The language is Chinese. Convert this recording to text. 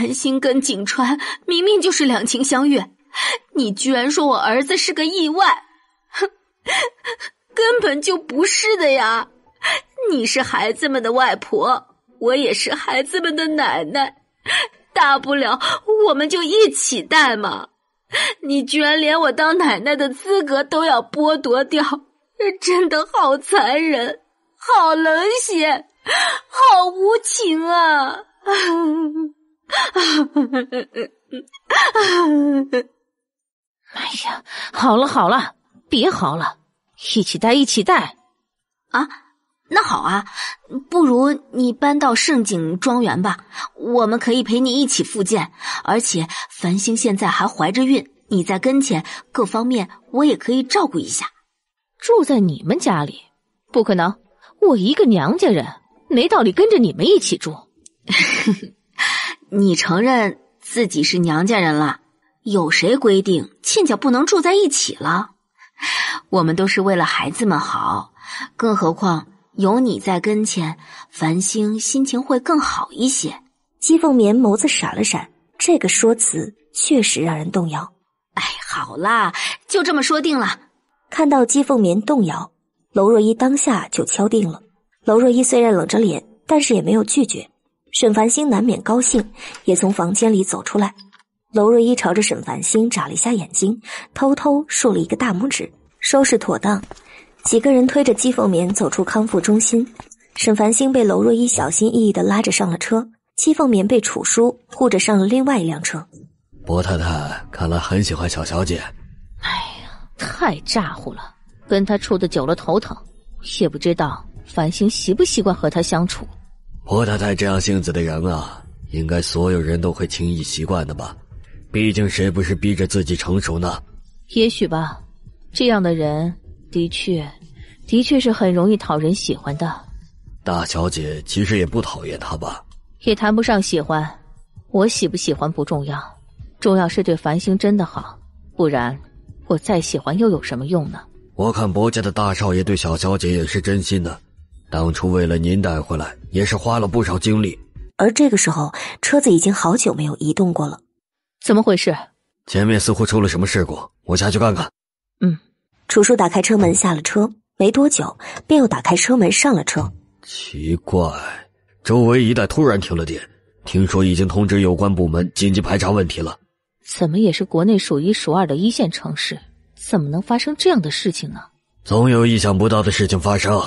韩星跟景川明明就是两情相悦，你居然说我儿子是个意外，根本就不是的呀！你是孩子们的外婆，我也是孩子们的奶奶，大不了我们就一起带嘛！你居然连我当奶奶的资格都要剥夺掉，真的好残忍，好冷血，好无情啊！啊，哎呀，好了好了，别嚎了，一起带一起带。啊，那好啊，不如你搬到盛景庄园吧，我们可以陪你一起复健，而且繁星现在还怀着孕，你在跟前，各方面我也可以照顾一下。住在你们家里，不可能，我一个娘家人，没道理跟着你们一起住。你承认自己是娘家人了，有谁规定亲家不能住在一起了？我们都是为了孩子们好，更何况有你在跟前，繁星心情会更好一些。姬凤眠眸子闪了闪，这个说辞确实让人动摇。哎，好啦，就这么说定了。看到姬凤眠动摇，娄若依当下就敲定了。娄若依虽然冷着脸，但是也没有拒绝。沈繁星难免高兴，也从房间里走出来。娄若依朝着沈繁星眨了一下眼睛，偷偷竖了一个大拇指。收拾妥当，几个人推着姬凤眠走出康复中心。沈繁星被娄若依小心翼翼的拉着上了车，姬凤眠被楚叔护着上了另外一辆车。博太太看来很喜欢小小姐。哎呀，太咋呼了，跟他处的久了头疼，也不知道繁星习不习惯和他相处。霍太太这样性子的人啊，应该所有人都会轻易习惯的吧？毕竟谁不是逼着自己成熟呢？也许吧，这样的人的确，的确是很容易讨人喜欢的。大小姐其实也不讨厌他吧？也谈不上喜欢，我喜不喜欢不重要，重要是对繁星真的好。不然，我再喜欢又有什么用呢？我看薄家的大少爷对小小姐也是真心的，当初为了您带回来。也是花了不少精力，而这个时候车子已经好久没有移动过了，怎么回事？前面似乎出了什么事故，我下去看看。嗯，楚叔打开车门下了车，没多久便又打开车门上了车。奇怪，周围一带突然停了电，听说已经通知有关部门紧急排查问题了。怎么也是国内数一数二的一线城市，怎么能发生这样的事情呢？总有意想不到的事情发生。